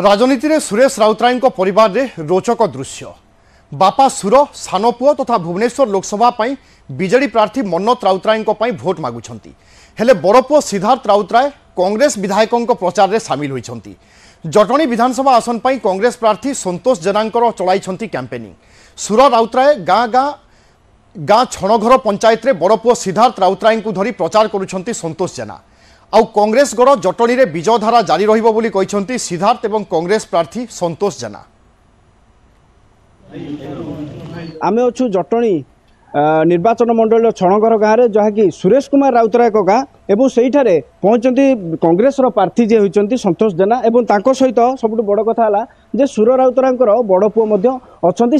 ରାଜନୀତିରେ ସୁରେଶ ରାଉତରାୟଙ୍କ ପରିବାରରେ ରୋଚକ ଦୃଶ୍ୟ ବାପା ସୁର ସାନ ପୁଅ ତଥା ଭୁବନେଶ୍ୱର ଲୋକସଭା ପାଇଁ ବିଜେଡି ପ୍ରାର୍ଥୀ ମନ୍ନତ ରାଉତରାୟଙ୍କ ପାଇଁ ଭୋଟ୍ ମାଗୁଛନ୍ତି ହେଲେ ବଡ଼ ପୁଅ ସିଦ୍ଧାର୍ଥ ରାଉତରାୟ କଂଗ୍ରେସ ବିଧାୟକଙ୍କ ପ୍ରଚାରରେ ସାମିଲ ହୋଇଛନ୍ତି ଜଟଣୀ ବିଧାନସଭା ଆସନ ପାଇଁ କଂଗ୍ରେସ ପ୍ରାର୍ଥୀ ସନ୍ତୋଷ ଜେନାଙ୍କର ଚଳାଇଛନ୍ତି କ୍ୟାମ୍ପେନିଂ ସୁର ରାଉତରାୟ ଗାଁ ଗାଁ ଗାଁ ଛଣଘର ପଞ୍ଚାୟତରେ ବଡ଼ ପୁଅ ସିଦ୍ଧାର୍ଥ ରାଉତରାୟଙ୍କୁ ଧରି ପ୍ରଚାର କରୁଛନ୍ତି ସନ୍ତୋଷ ଜେନା আউ কংগ্রেস গড় জটনীরে বিজয়ধারা জারি রহব বলে সিদ্ধার্থ এবং কংগ্রেস প্রার্থী সন্তোষ জেনা আমি অছু জটনী নির্বাচন মণ্ডলীর ছণগর গাঁরে যা কি সুরেশ কুমার রাউতরায় গাঁ এবং সেইঠারে পৌঁছতে কংগ্রেসর প্রার্থী যে হয়েছেন সন্তোষ জেনা এবং তাঁর সহিত সবু বড় কথা হল যে সুর রাউতরাঙ্কর বড় পুয় মধ্য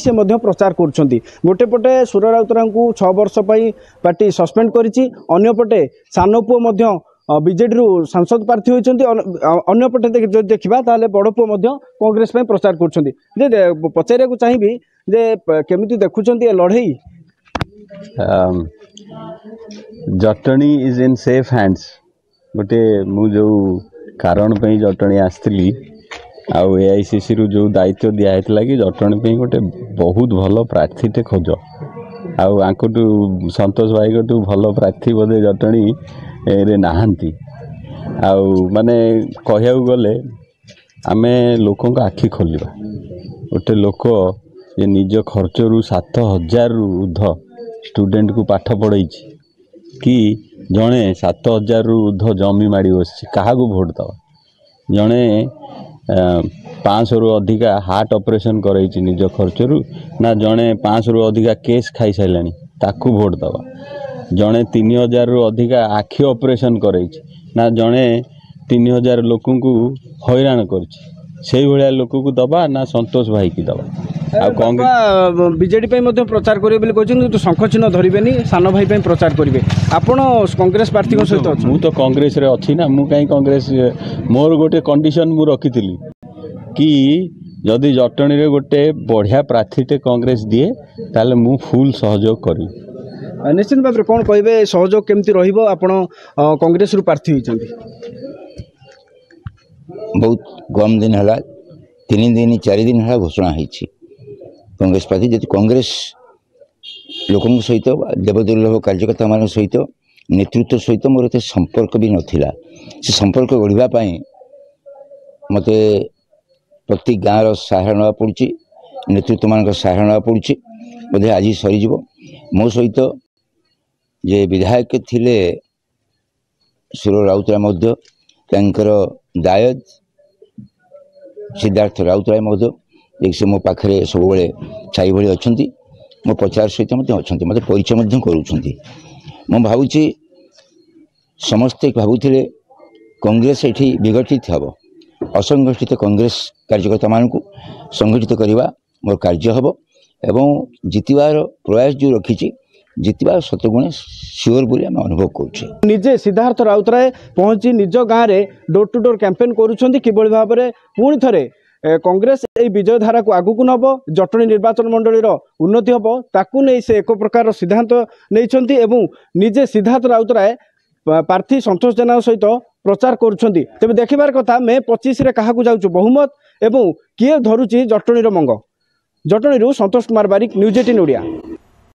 সে প্রচার করছেন গোটে পটে সুর রাউতরাঙ্কু ছ বর্ষ পাই পার্টি সসপেন্ড করেছি অন্যপটে সান পুয় বিজেডির সাংসদ প্রার্থী হয়েছেন অন্যপটে যদি দেখা তাহলে বড়পুয়া মধ্য কংগ্রেস পাই প্রচার করছেন যে পচারা চাইবি যে কেমিতি দেখুছেন এ লড়াই Jatani is in safe hands ଗୋଟେ ମୁଁ ଯେଉଁ କାରଣ ପାଇଁ ଜଟଣୀ ଆସିଥିଲି ଆଉ ଏ ଆଇ ସି ସିରୁ ଯେଉଁ ଦାୟିତ୍ୱ ଦିଆହେଇଥିଲା କି ଜଟଣୀ ପାଇଁ ଗୋଟେ ବହୁତ ଭଲ ପ୍ରାର୍ଥୀଟେ ଖୋଜ ଆଉ ଆଙ୍କଠୁ ସନ୍ତୋଷ ଭାଇଙ୍କଠୁ ଭଲ ପ୍ରାର୍ଥୀ ବୋଧେ ଜଟଣୀ ରେ ନାହାନ୍ତି ଆଉ ମାନେ କହିବାକୁ ଗଲେ ଆମେ ଲୋକଙ୍କ ଆଖି ଖୋଲିବା ଗୋଟେ ଲୋକ ଯେ ନିଜ ଖର୍ଚ୍ଚରୁ ସାତ ହଜାରରୁ ଉର୍ଦ୍ଧ ଷ୍ଟୁଡେଣ୍ଟକୁ ପାଠ ପଢ଼େଇଛି କି ଜଣେ ସାତ ହଜାରରୁ ଉର୍ଦ୍ଧ ଜମି ମାଡ଼ି ବସିଛି କାହାକୁ ଭୋଟ୍ ଦେବା ଜଣେ ପାଞ୍ଚଶହରୁ ଅଧିକା ହାର୍ଟ ଅପରେସନ୍ କରେଇଛି ନିଜ ଖର୍ଚ୍ଚରୁ ନା ଜଣେ ପାଞ୍ଚଶହରୁ ଅଧିକା କେସ୍ ଖାଇସାରିଲାଣି ତାକୁ ଭୋଟ୍ ଦେବା ଜଣେ ତିନି ହଜାରରୁ ଅଧିକା ଆଖି ଅପରେସନ୍ କରେଇଛି ନା ଜଣେ ତିନି ହଜାର ଲୋକଙ୍କୁ ହଇରାଣ କରିଛି ସେଇଭଳିଆ ଲୋକକୁ ଦେବା ନା ସନ୍ତୋଷ ଭାଇକି ଦେବା ଆଉ କଂଗ୍ରେସ ବିଜେଡି ପାଇଁ ମଧ୍ୟ ପ୍ରଚାର କରିବେ ବୋଲି କହିଛନ୍ତି କିନ୍ତୁ ଶଙ୍ଖ ଚିହ୍ନ ଧରିବେନି ସାନ ଭାଇ ପାଇଁ ପ୍ରଚାର କରିବେ ଆପଣ କଂଗ୍ରେସ ପ୍ରାର୍ଥୀଙ୍କ ସହିତ ମୁଁ ତ କଂଗ୍ରେସରେ ଅଛି ନା ମୁଁ କାହିଁ କଂଗ୍ରେସ ମୋର ଗୋଟେ କଣ୍ଡିସନ୍ ମୁଁ ରଖିଥିଲି କି ଯଦି ଜଟଣୀରେ ଗୋଟେ ବଢ଼ିଆ ପ୍ରାର୍ଥୀଟେ କଂଗ୍ରେସ ଦିଏ ତାହେଲେ ମୁଁ ଫୁଲ୍ ସହଯୋଗ କରିବି ନିଶ୍ଚିତ ଭାବରେ କ'ଣ କହିବେ ସହଯୋଗ କେମିତି ରହିବ ଆପଣ କଂଗ୍ରେସରୁ ପ୍ରାର୍ଥୀ ହୋଇଛନ୍ତି ବହୁତ କମ୍ ଦିନ ହେଲା ତିନି ଦିନ ଚାରି ଦିନ ହେଲା ଘୋଷଣା ହେଇଛି କଂଗ୍ରେସ ପ୍ରାର୍ଥୀ ଯଦି କଂଗ୍ରେସ ଲୋକଙ୍କ ସହିତ ଦେବଦୁର୍ଲଭ କାର୍ଯ୍ୟକର୍ତ୍ତାମାନଙ୍କ ସହିତ ନେତୃତ୍ୱ ସହିତ ମୋର ଏତେ ସମ୍ପର୍କ ବି ନଥିଲା ସେ ସମ୍ପର୍କ ଗଢ଼ିବା ପାଇଁ ମୋତେ ପ୍ରତି ଗାଁର ସାହାଯ୍ୟ ନେବାକୁ ପଡ଼ୁଛି ନେତୃତ୍ୱମାନଙ୍କ ସାହାଯ୍ୟ ନେବାକୁ ପଡ଼ୁଛି ବୋଧେ ଆଜି ସରିଯିବ ମୋ ସହିତ ଯେ ବିଧାୟକ ଥିଲେ ସୁର ରାଉତରାୟ ମଧ୍ୟ ତାଙ୍କର ଦାୟଜ ସିଦ୍ଧାର୍ଥ ରାଉତରାୟ ମଧ୍ୟ ଯିଏକି ସେ ମୋ ପାଖରେ ସବୁବେଳେ ଛାଇ ଭଳି ଅଛନ୍ତି ମୋ ପ୍ରଚାର ସହିତ ମଧ୍ୟ ଅଛନ୍ତି ମୋତେ ପରିଚୟ ମଧ୍ୟ କରୁଛନ୍ତି ମୁଁ ଭାବୁଛି ସମସ୍ତେ ଭାବୁଥିଲେ କଂଗ୍ରେସ ଏଠି ବିଘଟିତ ହେବ ଅସଂଗଠିତ କଂଗ୍ରେସ କାର୍ଯ୍ୟକର୍ତ୍ତାମାନଙ୍କୁ ସଂଗଠିତ କରିବା ମୋର କାର୍ଯ୍ୟ ହେବ ଏବଂ ଜିତିବାର ପ୍ରୟାସ ଯେଉଁ ରଖିଛି ଜିତିବା ଶତଗୁଣେ ସିଓର ବୋଲି ଆମେ ଅନୁଭବ କରୁଛେ ନିଜେ ସିଦ୍ଧାର୍ଥ ରାଉତରାୟ ପହଞ୍ଚି ନିଜ ଗାଁରେ ଡୋର୍ ଟୁ ଡୋର୍ କ୍ୟାମ୍ପେନ୍ କରୁଛନ୍ତି କିଭଳି ଭାବରେ ପୁଣି ଥରେ କଂଗ୍ରେସ ଏହି ବିଜୟ ଧାରାକୁ ଆଗକୁ ନେବ ଜଟଣୀ ନିର୍ବାଚନ ମଣ୍ଡଳୀର ଉନ୍ନତି ହେବ ତାକୁ ନେଇ ସେ ଏକ ପ୍ରକାରର ସିଦ୍ଧାନ୍ତ ନେଇଛନ୍ତି ଏବଂ ନିଜେ ସିଦ୍ଧାର୍ଥ ରାଉତରାୟ ପ୍ରାର୍ଥୀ ସନ୍ତୋଷ ଜେନାଙ୍କ ସହିତ ପ୍ରଚାର କରୁଛନ୍ତି ତେବେ ଦେଖିବାର କଥା ମେ ପଚିଶରେ କାହାକୁ ଯାଉଛୁ ବହୁମତ ଏବଂ କିଏ ଧରୁଛି ଜଟଣୀର ମଙ୍ଗ ଜଟଣୀରୁ ସନ୍ତୋଷ କୁମାର ବାରିକ ନ୍ୟୁଜ୍ ଏଟିନ୍ ଓଡ଼ିଆ